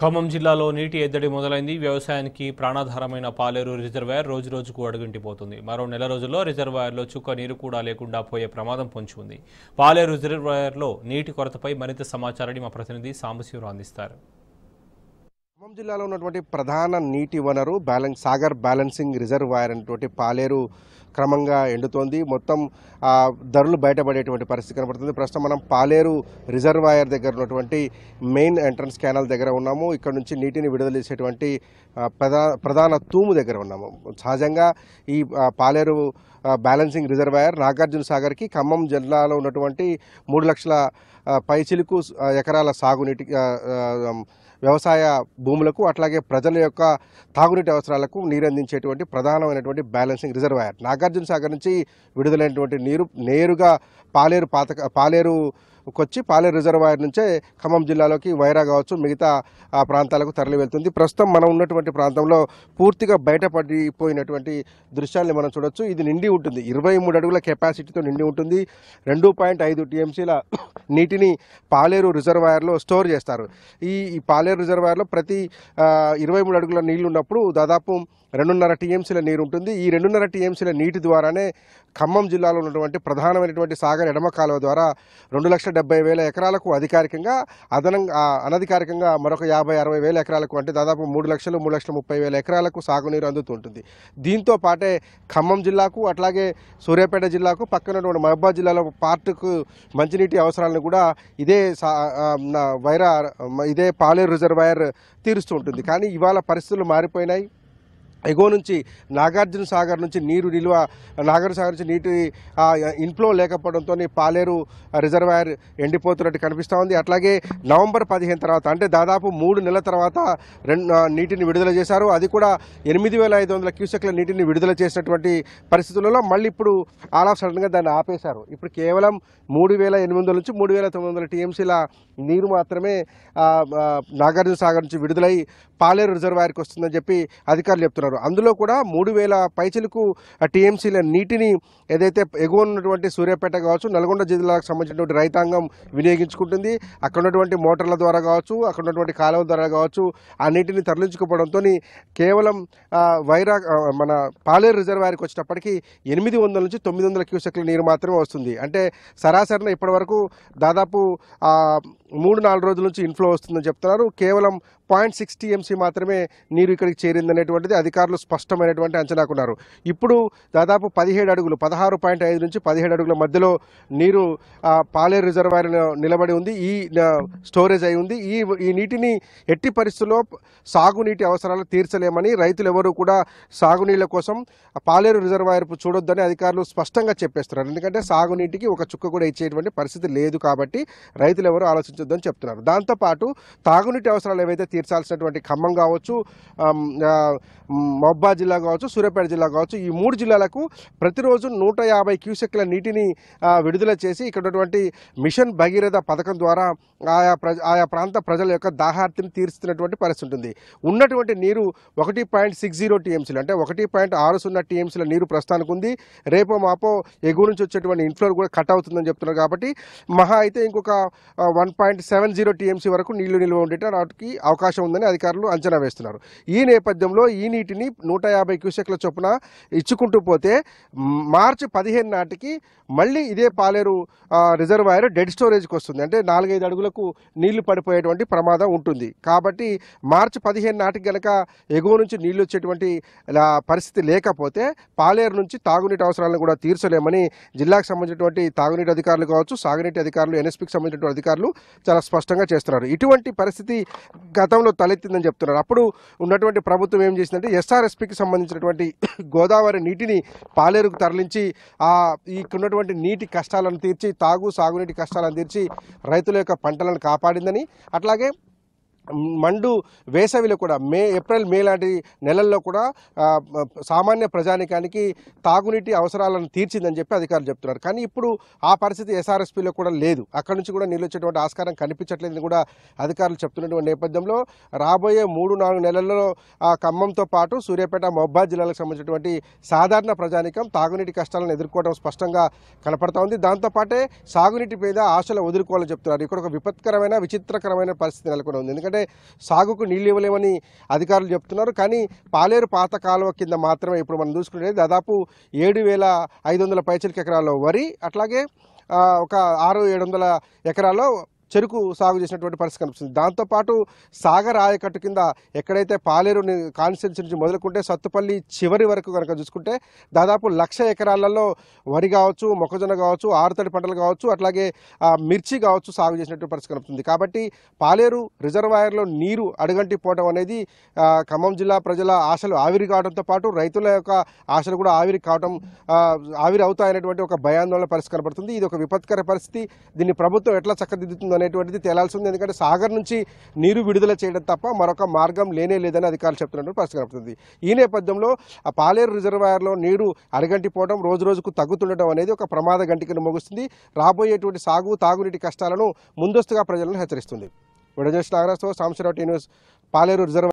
ఖమ్మం జిల్లాలో నీటి ఎద్దడి మొదలైంది వ్యవసాయానికి ప్రాణాధారమైన పాలేరు రిజర్వాయర్ రోజు రోజుకు అడుగుంటిపోతుంది మరో నెల రోజుల్లో రిజర్వాయర్లో చుక్క నీరు కూడా లేకుండా పోయే ప్రమాదం పొంచి ఉంది పాలేరు రిజర్వాయర్లో నీటి కొరతపై మరింత సమాచారాన్ని మా ప్రతినిధి సాంబశివరు అందిస్తారు ఖమ్మం జిల్లాలో ఉన్నటువంటి ప్రధాన నీటి వనరు బ్యాలెన్స్ సాగర్ బ్యాలెన్సింగ్ రిజర్వాయర్ అనేటువంటి పాలేరు క్రమంగా ఎండుతోంది మొత్తం ధరలు బయటపడేటువంటి పరిస్థితి కనబడుతుంది ప్రస్తుతం మనం పాలేరు రిజర్వాయర్ దగ్గర ఉన్నటువంటి మెయిన్ ఎంట్రన్స్ క్యానల్ దగ్గర ఉన్నాము ఇక్కడ నుంచి నీటిని విడుదల చేసేటువంటి ప్రధాన తూము దగ్గర ఉన్నాము సహజంగా ఈ పాలేరు బ్యాలెన్సింగ్ రిజర్వాయర్ నాగార్జున సాగర్కి ఖమ్మం జిల్లాలో ఉన్నటువంటి మూడు లక్షల పైచిలుకు ఎకరాల సాగునీటి వ్యవసాయ భూములకు అట్లాగే ప్రజల యొక్క తాగునీటి అవసరాలకు నీరందించేటువంటి ప్రధానమైనటువంటి బ్యాలెన్సింగ్ రిజర్వాయర్ నాగార్జున సాగర్ నుంచి విడుదలైనటువంటి నీరు నేరుగా పాలేరు పాతక పాలేరు వచ్చి పాలే రిజర్వాయర్ నుంచే ఖమ్మం జిల్లాలోకి వైరా కావచ్చు మిగతా ప్రాంతాలకు తరలి వెళ్తుంది ప్రస్తుతం మనం ఉన్నటువంటి ప్రాంతంలో పూర్తిగా బయటపడిపోయినటువంటి దృశ్యాన్ని మనం చూడొచ్చు ఇది నిండి ఉంటుంది ఇరవై మూడు అడుగుల కెపాసిటీతో నిండి ఉంటుంది రెండు పాయింట్ ఐదు టీఎంసీల నీటిని పాలేరు రిజర్వాయర్లో స్టోర్ చేస్తారు ఈ పాలేరు రిజర్వాయర్లో ప్రతి ఇరవై మూడు అడుగుల నీళ్లు ఉన్నప్పుడు దాదాపు రెండున్నర టీఎంసీల నీరు ఉంటుంది ఈ రెండున్నర టీఎంసీల నీటి ద్వారానే ఖమ్మం జిల్లాలో ఉన్నటువంటి ప్రధానమైనటువంటి సాగర్ ఎడమ కాలువ ద్వారా రెండు లక్షల డెబ్బై వేల ఎకరాలకు అధికారికంగా అదనంగా అనధికారికంగా మరొక యాభై అరవై వేల ఎకరాలకు అంటే దాదాపు మూడు లక్షలు మూడు లక్షల ముప్పై వేల ఎకరాలకు సాగునీరు అందుతుంటుంది దీంతో పాటే ఖమ్మం జిల్లాకు అట్లాగే సూర్యాపేట జిల్లాకు పక్కనటువంటి మహబాద్ జిల్లాలో పార్టుకు మంచినీటి అవసరాలను కూడా ఇదే వైరా ఇదే పాలేరు రిజర్వాయర్ తీరుస్తూ ఉంటుంది కానీ ఇవాళ పరిస్థితులు మారిపోయినాయి ఎగో నుంచి నాగార్జున సాగర్ నుంచి నీరు నిల్వ నాగార్జున సాగర్ నుంచి నీటి ఇన్ఫ్లో లేకపోవడంతో పాలేరు రిజర్వాయర్ ఎండిపోతున్నట్టు కనిపిస్తూ ఉంది అట్లాగే నవంబర్ పదిహేను తర్వాత అంటే దాదాపు మూడు నెలల తర్వాత నీటిని విడుదల చేశారు అది కూడా ఎనిమిది వేల ఐదు వందల క్యూసెక్ల నీటిని విడుదల చేసినటువంటి పరిస్థితులలో మళ్ళీ ఇప్పుడు ఆల్ ఆఫ్ సడన్గా దాన్ని ఆపేశారు ఇప్పుడు కేవలం మూడు వేల ఎనిమిది వందల నుంచి మూడు వేల తొమ్మిది వందల టీఎంసీల నీరు మాత్రమే నాగార్జున సాగర్ నుంచి విడుదలై పాలేరు రిజర్వాయర్కి వస్తుందని చెప్పి అధికారులు చెప్తున్నారు చేస్తున్నారు అందులో కూడా మూడు వేల పైచలకు టీఎంసీల నీటిని ఏదైతే ఎగువ ఉన్నటువంటి సూర్యాపేట కావచ్చు నల్గొండ జిల్లాకు సంబంధించినటువంటి రైతాంగం వినియోగించుకుంటుంది అక్కడ ఉన్నటువంటి మోటార్ల ద్వారా కావచ్చు అక్కడ ఉన్నటువంటి కాలువల ద్వారా కావచ్చు ఆ నీటిని తరలించుకోవడంతో కేవలం వైరా మన పాలేరు రిజర్వాయర్కి వచ్చినప్పటికీ ఎనిమిది వందల నుంచి తొమ్మిది వందల క్యూసెక్ల నీరు మాత్రమే వస్తుంది అంటే సరాసరిన ఇప్పటివరకు దాదాపు మూడు నాలుగు రోజుల నుంచి ఇన్ఫ్లో వస్తుందని చెప్తున్నారు కేవలం పాయింట్ సిక్స్ టీఎంసీ మాత్రమే నీరు ఇక్కడికి చేరిందనేటువంటిది అధికారులు అధికారులు స్పష్టమైనటువంటి అంచనాకున్నారు ఇప్పుడు దాదాపు పదిహేడు అడుగులు పదహారు పాయింట్ ఐదు నుంచి పదిహేడు అడుగుల మధ్యలో నీరు పాలేరు రిజర్వాయర్ నిలబడి ఉంది ఈ స్టోరేజ్ అయి ఉంది ఈ ఈ నీటిని ఎట్టి పరిస్థితుల్లో సాగునీటి అవసరాలు తీర్చలేమని రైతులు ఎవరు కూడా సాగునీళ్ళ కోసం పాలేరు రిజర్వాయర్ చూడొద్దని అధికారులు స్పష్టంగా చెప్పేస్తున్నారు ఎందుకంటే సాగునీటికి ఒక చుక్క కూడా ఇచ్చేటువంటి పరిస్థితి లేదు కాబట్టి రైతులు ఎవరు ఆలోచించొద్దని చెప్తున్నారు దాంతోపాటు తాగునీటి అవసరాలు ఏవైతే తీర్చాల్సినటువంటి ఖమ్మం కావచ్చు మహబాద్ జిల్లా కావచ్చు సూర్యాపేట జిల్లా కావచ్చు ఈ మూడు జిల్లాలకు ప్రతిరోజు నూట యాభై క్యూసెక్ల నీటిని విడుదల చేసి ఇక్కడ మిషన్ భగీరథ పథకం ద్వారా ఆయా ప్రజ ఆయా ప్రాంత ప్రజల యొక్క దాహార్తిని తీర్చుతున్నటువంటి పరిస్థితి ఉంటుంది ఉన్నటువంటి నీరు ఒకటి పాయింట్ సిక్స్ జీరో టీఎంసీలు అంటే ఒకటి పాయింట్ ఆరు సున్నా టీఎంసీల నీరు ప్రస్తుతానికి ఉంది రేపో మాపో ఎగువ నుంచి వచ్చేటువంటి ఇన్ఫ్లో కూడా కట్ అవుతుందని చెప్తున్నారు కాబట్టి మహా అయితే ఇంకొక one point seven zero TMC వరకు నీళ్లు నిల్వ ఉండేటానికి అవకాశం ఉందని అధికారులు అంచనా వేస్తున్నారు ఈ నేపథ్యంలో ఈ నీటిని నీటిని నూట యాభై క్యూసెక్ల చొప్పున ఇచ్చుకుంటూ పోతే మార్చి పదిహేను నాటికి మళ్ళీ ఇదే పాలేరు రిజర్వాయర్ డెడ్ స్టోరేజ్కి వస్తుంది అంటే నాలుగైదు అడుగులకు నీళ్లు పడిపోయేటువంటి ప్రమాదం ఉంటుంది కాబట్టి మార్చి పదిహేను నాటికి గనక ఎగువ నుంచి నీళ్లు వచ్చేటువంటి పరిస్థితి లేకపోతే పాలేరు నుంచి తాగునీటి అవసరాలను కూడా తీర్చలేమని జిల్లాకు సంబంధించినటువంటి తాగునీటి అధికారులు కావచ్చు సాగునీటి అధికారులు ఎన్ఎస్పీకి సంబంధించినటువంటి అధికారులు చాలా స్పష్టంగా చేస్తున్నారు ఇటువంటి పరిస్థితి గతంలో తలెత్తిందని చెప్తున్నారు అప్పుడు ఉన్నటువంటి ప్రభుత్వం ఏం చేసిందంటే ఎస్ ఎస్ఆర్ఎస్పికి సంబంధించినటువంటి గోదావరి నీటిని పాలేరుకు తరలించి ఇక్కడ ఉన్నటువంటి నీటి కష్టాలను తీర్చి తాగు సాగునీటి కష్టాలను తీర్చి రైతుల యొక్క పంటలను కాపాడిందని అట్లాగే మండు వేసవిలో కూడా మే ఏప్రిల్ మే లాంటి నెలల్లో కూడా సామాన్య ప్రజానికానికి తాగునీటి అవసరాలను తీర్చిందని చెప్పి అధికారులు చెప్తున్నారు కానీ ఇప్పుడు ఆ పరిస్థితి ఎస్ఆర్ఎస్పీలో కూడా లేదు అక్కడి నుంచి కూడా నీళ్ళు వచ్చేటువంటి ఆస్కారం కనిపించట్లేదని కూడా అధికారులు చెప్తున్నటువంటి నేపథ్యంలో రాబోయే మూడు నాలుగు నెలల్లో ఆ ఖమ్మంతో పాటు సూర్యాపేట మహబాద్ జిల్లాలకు సంబంధించినటువంటి సాధారణ ప్రజానికం తాగునీటి కష్టాలను ఎదుర్కోవడం స్పష్టంగా కనపడతా ఉంది దాంతోపాటే సాగునీటి మీద ఆశలు వదులుకోవాలని చెప్తున్నారు ఇక్కడ ఒక విపత్కరమైన విచిత్రకరమైన పరిస్థితి నెలకొని ఉంది ఎందుకంటే ఎందుకంటే సాగుకు నీళ్ళు ఇవ్వలేమని అధికారులు చెప్తున్నారు కానీ పాలేరు పాత కాలువ కింద మాత్రమే ఇప్పుడు మనం చూసుకునేది దాదాపు ఏడు వేల ఐదు వందల పైచలిక ఎకరాల్లో వరి అట్లాగే ఒక ఆరు ఏడు వందల ఎకరాల్లో చెరుకు సాగు చేసినటువంటి పరిస్థితి కనిపిస్తుంది దాంతోపాటు సాగర్ ఆయకట్టు కింద ఎక్కడైతే పాలేరు కాన్స్టిట్యున్సీ నుంచి మొదలుకుంటే సత్తుపల్లి చివరి వరకు కనుక చూసుకుంటే దాదాపు లక్ష ఎకరాలలో వరి కావచ్చు మొక్కజొన్న కావచ్చు ఆరుతడి పంటలు కావచ్చు అట్లాగే మిర్చి కావచ్చు సాగు చేసినటువంటి పరిస్థితి కనిపిస్తుంది కాబట్టి పాలేరు రిజర్వాయర్లో నీరు అడుగంటి పోవడం అనేది ఖమ్మం జిల్లా ప్రజల ఆశలు ఆవిరి కావడంతో పాటు రైతుల యొక్క ఆశలు కూడా ఆవిరి కావడం ఆవిరి అవుతాయనేటువంటి ఒక భయాందోళన పరిస్థితి కనబడుతుంది ఇది ఒక విపత్కర పరిస్థితి దీన్ని ప్రభుత్వం ఎట్లా చక్కదిద్దుతుంది అనేటువంటిది తేలాల్సి ఉంది ఎందుకంటే సాగర్ నుంచి నీరు విడుదల చేయడం తప్ప మరొక మార్గం లేనే లేదని అధికారులు చెప్తున్నట్టు పరిస్థితి కనపడుతుంది ఈ నేపథ్యంలో ఆ పాలేరు రిజర్వాయర్లో నీరు అరగంటిపోవడం రోజు రోజుకు తగ్గుతుండటం అనేది ఒక ప్రమాద గంటికను ముగుస్తుంది రాబోయేటువంటి సాగు తాగునీటి కష్టాలను ముందస్తుగా ప్రజలను హెచ్చరిస్తుంది విడజేష్ నాగరాజ్తో సాంసరావు న్యూస్ పాలేరు రిజర్వాయర్